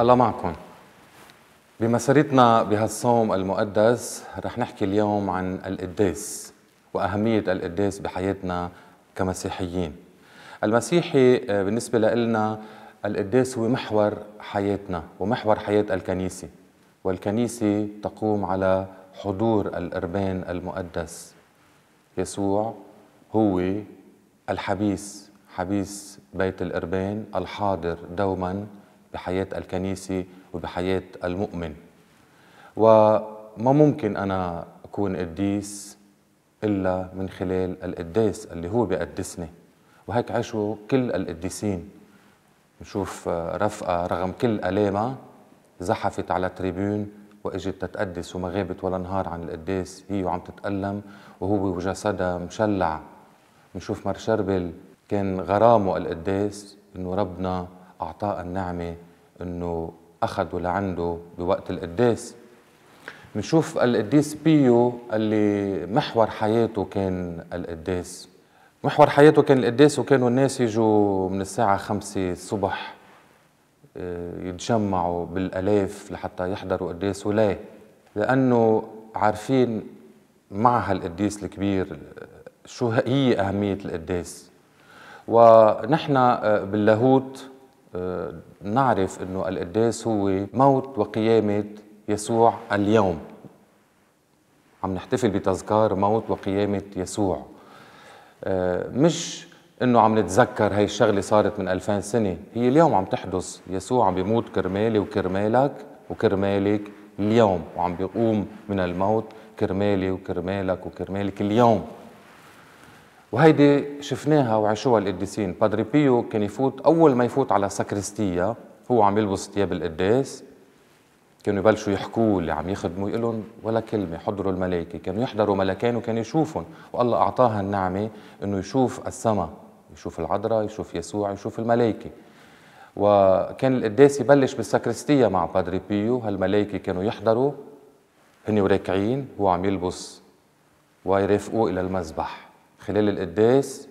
الله معكم بمسيرتنا بهالصوم المقدس رح نحكي اليوم عن القداس وأهمية القداس بحياتنا كمسيحيين المسيحي آه، بالنسبة لنا القداس هو محور حياتنا ومحور حياة الكنيسة والكنيسة تقوم على حضور الإربان المقدس يسوع هو الحبيس حبيس بيت الإربان الحاضر دوما بحياة الكنيسة وبحياة المؤمن وما ممكن أنا أكون قديس إلا من خلال القداس اللي هو بيقدسني وهيك عاشوا كل القديسين نشوف آه، رفقة رغم كل ألامها زحفت على تريبون وإجت تتقدس وما غابت ولا نهار عن القداس هي وعم تتألم وهو وجسدها مشلع بنشوف مرشربل كان غرامه القداس إنه ربنا أعطاه النعمة انه اخذوا لعنده بوقت القداس بنشوف القديس بيو اللي محور حياته كان القداس محور حياته كان القداس وكانوا الناس يجوا من الساعة خمسة الصبح آه، يتجمعوا بالألاف لحتى يحضروا قداسه ليه؟ لأنه عارفين مع هالقديس الكبير شو هي أهمية القداس ونحن آه، باللاهوت آه، نعرف انه القداس هو موت وقيامه يسوع اليوم عم نحتفل بتذكار موت وقيامه يسوع آه، مش انه عم نتذكر هي الشغله صارت من 2000 سنه هي اليوم عم تحدث يسوع عم بيموت كرمالي وكرمالك وكرمالك اليوم وعم بيقوم من الموت كرمالي وكرمالك وكرمالك اليوم وهيدي شفناها وعشوها القديسين بادري بيو كان يفوت أول ما يفوت على سكرستيا هو عم يلبس ثياب القداس كانوا يبلشوا يحكوا اللي عم يخدموا يقول ولا كلمه حضروا الملائكه كانوا يحضروا ملكين وكان يشوفهم والله اعطاها النعمه انه يشوف السماء يشوف العذراء يشوف يسوع يشوف الملائكه وكان القداس يبلش بالسكرستيا مع بادري بيو هالملائكه كانوا يحضروا هن وراكعين هو عم يلبس ويرافقوه الى المذبح خلال القداس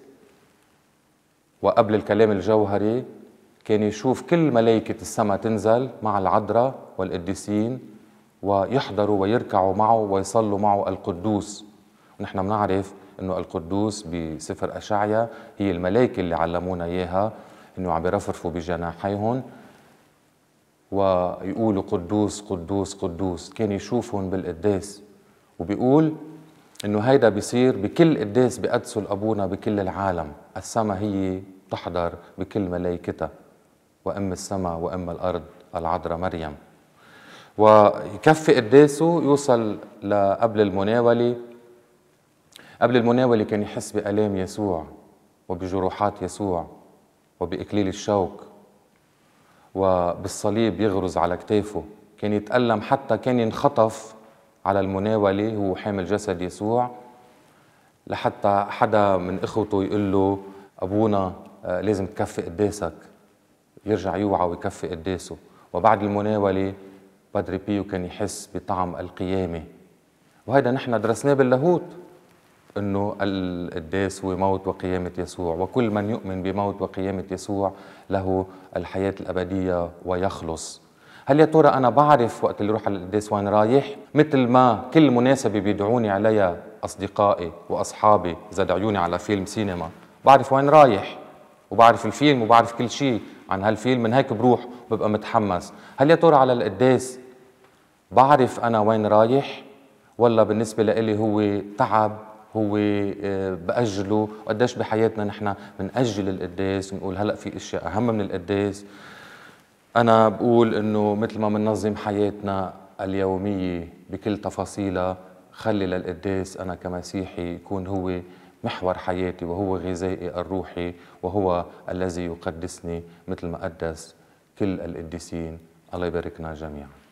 وقبل الكلام الجوهري كان يشوف كل ملائكة السماء تنزل مع العذراء والقديسين ويحضروا ويركعوا معه ويصلوا معه القدوس ونحن بنعرف انه القدوس بسفر اشعيا هي الملائكه اللي علمونا اياها انه عم يرفرفوا بجناحيهم ويقولوا قدوس قدوس قدوس كان يشوفهم بالقداس وبيقول انه هيدا بيصير بكل قداس بقدسوا الابونا بكل العالم السما هي تحضر بكل ملائكتها وام السما وام الارض العذراء مريم ويكفي قداسه يوصل لقبل المناوله قبل المناوله كان يحس بالام يسوع وبجروحات يسوع وباكليل الشوك وبالصليب يغرز على كتافه كان يتألم حتى كان ينخطف على المناولة هو حامل جسد يسوع لحتى حدا من إخوته يقول له أبونا آه، لازم تكفي قداسك يرجع يوعى ويكفي قداسه وبعد المناولة بادري بيو كان يحس بطعم القيامة وهذا نحن درسناه باللاهوت انه القداس هو موت وقيامه يسوع وكل من يؤمن بموت وقيامه يسوع له الحياه الابديه ويخلص هل يا ترى أنا بعرف وقت اللي روح على القداس وين رايح مثل ما كل مناسبة بيدعوني عليها أصدقائي وأصحابي إذا دعيوني على فيلم سينما بعرف وين رايح وبعرف الفيلم وبعرف كل شيء عن هالفيلم من هيك بروح ببقى متحمس هل يا ترى على القداس بعرف أنا وين رايح ولا بالنسبة لإلي هو تعب هو آه، بأجله وقديش بحياتنا نحن بنأجل القداس ونقول هلأ في أشياء أهم من القداس أنا بقول إنه مثل ما بننظم حياتنا اليومية بكل تفاصيلها خلي للقداس أنا كمسيحي يكون هو محور حياتي وهو غذائي الروحي وهو الذي يقدسني مثل ما قدس كل القديسين الله يباركنا جميعاً